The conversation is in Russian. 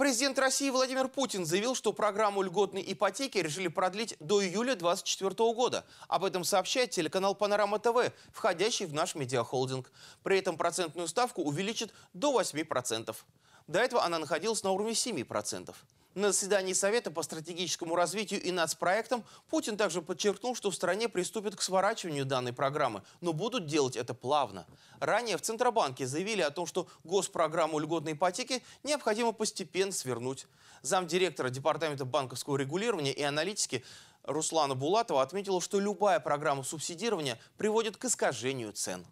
Президент России Владимир Путин заявил, что программу льготной ипотеки решили продлить до июля 2024 года. Об этом сообщает телеканал «Панорама ТВ», входящий в наш медиахолдинг. При этом процентную ставку увеличит до 8%. До этого она находилась на уровне 7%. На заседании Совета по стратегическому развитию и нацпроектам Путин также подчеркнул, что в стране приступят к сворачиванию данной программы, но будут делать это плавно. Ранее в Центробанке заявили о том, что госпрограмму льготной ипотеки необходимо постепенно свернуть. Замдиректора Департамента банковского регулирования и аналитики Руслана Булатова отметила, что любая программа субсидирования приводит к искажению цен.